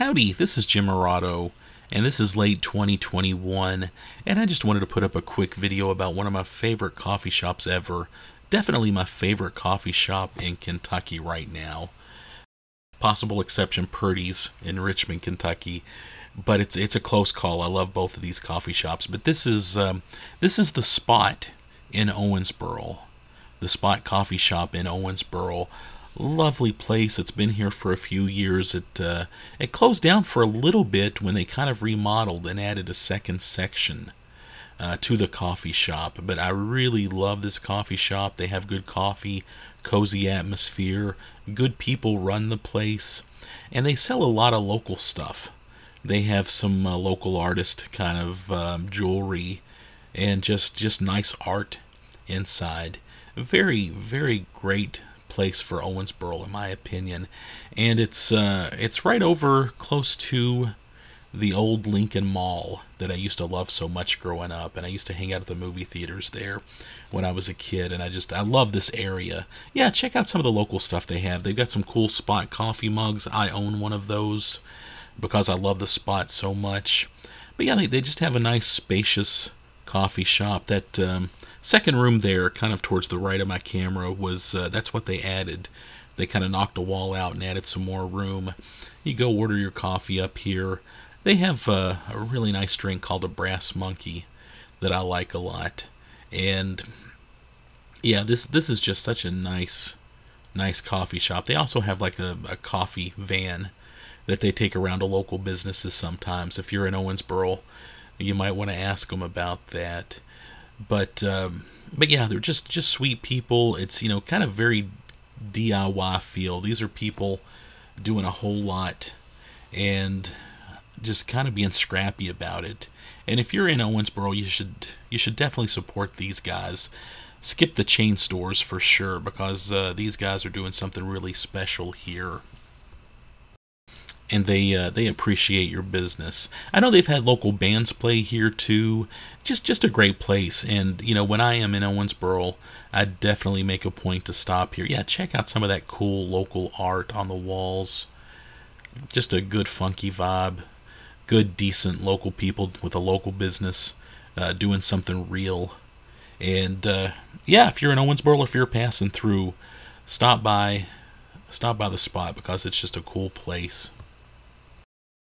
Howdy, this is Jim Morado, and this is late 2021, and I just wanted to put up a quick video about one of my favorite coffee shops ever. Definitely my favorite coffee shop in Kentucky right now. Possible exception Purdy's in Richmond, Kentucky, but it's it's a close call. I love both of these coffee shops, but this is um, this is the spot in Owensboro, the spot coffee shop in Owensboro Lovely place. It's been here for a few years. It uh, it closed down for a little bit when they kind of remodeled and added a second section uh, to the coffee shop. But I really love this coffee shop. They have good coffee, cozy atmosphere, good people run the place, and they sell a lot of local stuff. They have some uh, local artist kind of um, jewelry and just just nice art inside. Very very great place for Owensboro, in my opinion. And it's uh, it's right over close to the old Lincoln Mall that I used to love so much growing up, and I used to hang out at the movie theaters there when I was a kid, and I just I love this area. Yeah, check out some of the local stuff they have. They've got some cool spot coffee mugs. I own one of those because I love the spot so much. But yeah, they, they just have a nice spacious coffee shop that um, second room there, kind of towards the right of my camera, was uh, that's what they added. They kind of knocked a wall out and added some more room. You go order your coffee up here. They have uh, a really nice drink called a Brass Monkey that I like a lot, and yeah, this this is just such a nice nice coffee shop. They also have like a, a coffee van that they take around to local businesses sometimes. If you're in Owensboro, you might want to ask them about that but um, but yeah, they're just just sweet people. It's you know kind of very DIY feel. These are people doing a whole lot and just kind of being scrappy about it. And if you're in Owensboro, you should you should definitely support these guys. Skip the chain stores for sure because uh, these guys are doing something really special here and they uh, they appreciate your business. I know they've had local bands play here too. Just just a great place, and you know when I am in Owensboro, I definitely make a point to stop here. Yeah, check out some of that cool local art on the walls. Just a good funky vibe, good decent local people with a local business uh, doing something real, and uh, yeah, if you're in Owensboro, if you're passing through, stop by. Stop by the spot because it's just a cool place.